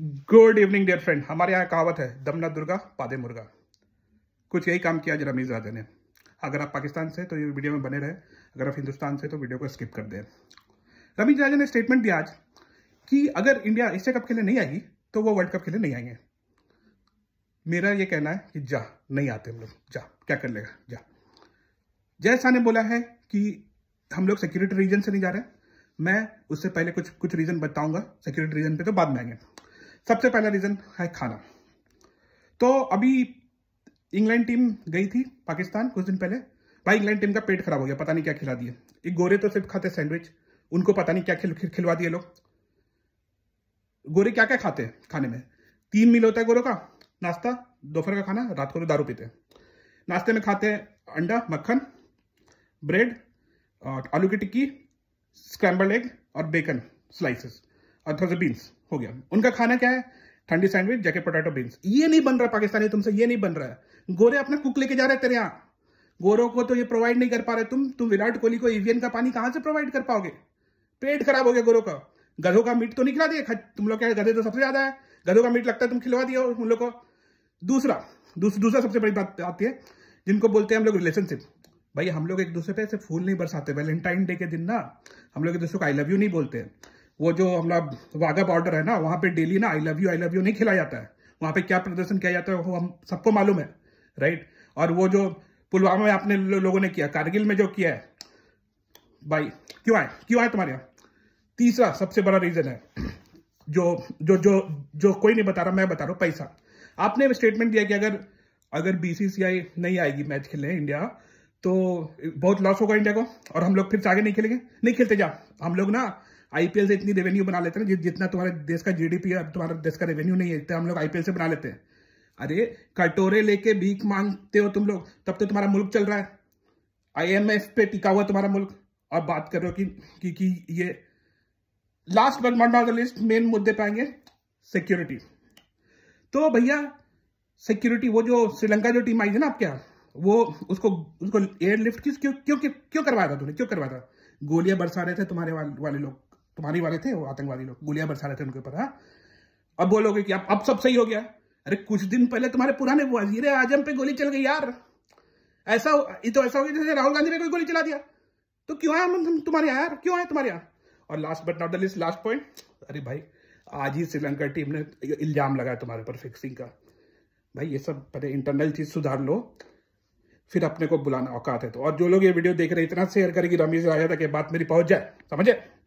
good evening dear friend हमारे यहाँ कहावत है दमना दुर्गा पादे मुर्गा कुछ यही काम किया जरा राजा ने अगर आप पाकिस्तान से तो ये वीडियो में बने रहे अगर आप हिंदुस्तान से तो वीडियो को स्किप कर दें रमीज राजा ने स्टेटमेंट दिया आज कि अगर इंडिया एशिया कप के लिए नहीं आएगी तो वो वर्ल्ड कप के लिए नहीं आएंगे मेरा ये कहना है कि जा नहीं आते हम लोग जा क्या कर लेगा जा जय शाह ने बोला है कि हम लोग सिक्योरिटी रीजन से नहीं जा रहे मैं उससे पहले कुछ कुछ रीज़न बताऊंगा सिक्योरिटी रीजन पे तो बाद में आएंगे सबसे पहला रीज़न है खाना तो अभी इंग्लैंड टीम गई थी पाकिस्तान कुछ दिन पहले भाई इंग्लैंड टीम का पेट खराब हो गया पता नहीं क्या खिला दिए एक गोरे तो सिर्फ खाते सैंडविच उनको पता नहीं क्या खिल खिलवा दिए लोग गोरे क्या क्या खाते हैं खाने में तीन मील होता है गोरों का नाश्ता दोपहर का खाना रात को तो दारू पीते हैं नाश्ते में खाते हैं अंडा मक्खन ब्रेड आलू की टिक्की स्क्रैम्बल एग और बेकन स्लाइसेस और बीन्स हो गया उनका खाना क्या है ठंडी सैंडविच जैके पोटैटो बीन्स ये नहीं बन रहा पाकिस्तानी तुमसे ये नहीं बन रहा है गोरे अपना कुक लेके जा रहे तेरे यहाँ गोरों को तो ये प्रोवाइड नहीं कर पा रहे तुम तुम विराट कोहली को ईवीएन का पानी कहाँ से प्रोवाइड कर पाओगे पेट खराब हो गया गोरों का गधों का मीट तो नहीं खिला दिया तुम लोग क्या गधे तो सबसे ज्यादा है गधों का मीट लगता है तुम खिलवा दिया उन लोग को दूसरा दूस, दूसरा सबसे बड़ी बात आती है जिनको बोलते हैं हम लोग रिलेशनशिप भाई हम लोग एक दूसरे पे ऐसे फूल नहीं बरसाते वैलेंटाइन डे के दिन ना हम लोग एक दूसरे को आई लव यू नहीं बोलते हैं वो जो हमारा वाघा बॉर्डर है ना वहाँ पे डेली ना I love you I love you नहीं खिलाया जाता है वहाँ पे क्या प्रदर्शन किया जाता है वो हम सबको मालूम है राइट और वो जो पुलवामा में आपने लो, लोगों ने किया कारगिल में जो किया है भाई क्यों आए क्यों आए तुम्हारे यहाँ तीसरा सबसे बड़ा रीज़न है जो जो जो जो कोई नहीं बता रहा मैं बता रहा हूँ पैसा आपने स्टेटमेंट दिया कि अगर अगर बीसीसीआई नहीं आएगी मैच खेलने इंडिया तो बहुत लॉस होगा इंडिया को और हम लोग फिर से आगे नहीं खेलेंगे नहीं खेलते जा हम लोग ना आईपीएल से इतनी रेवेन्यू बना लेते हैं जि, जितना तुम्हारे देश का जीडीपी है तुम्हारे देश का रेवेन्यू नहीं है इतना हम लोग आईपीएल से बना लेते हैं अरे कटोरे लेके भीख मांगते हो तुम लोग तब तो तुम्हारा मुल्क चल रहा है आईएमएफ पे टिका हुआ तुम्हारा मुल्क और बात करो कि कि, कि ये last but not not the least main मुद्दे पे आएंगे सिक्योरिटी तो भैया सिक्योरिटी वो जो श्रीलंका जो टीम आई थी ना आपके यहाँ वो उसको उसको एयरलिफ्ट किस क्यों क्यों क्यों करवाया था तुमने क्यों करवाया था गोलियां बरसा रहे थे तुम्हारे वाले लोग तुम्हारी वाले थे वो आतंकवादी लोग गोलियां बरसा रहे थे उनके ऊपर हाँ अब बोलोगे कि अब सब सही हो गया अरे कुछ दिन पहले तुम्हारे पुराने वजीर आजम पे गोली चल गई यार ऐसा ये तो ऐसा हो गया जैसे राहुल गांधी ने कोई गोली चला दिया तो क्यों आया हम तुम्हारे यहाँ यार क्यों आए तुम्हारे यहाँ और last but not the list last point अरे भाई आज ही श्रीलंका टीम ने इल्जाम लगाया तुम्हारे ऊपर फिक्सिंग का भाई ये सब पहले इंटरनल चीज सुधार लो फिर अपने को बुलाना औकात है तो और जो लोग ये वीडियो देख रहे हैं इतना शेयर करें कि रमेश राजा तक ये बात मेरी पहुंच जाए समझे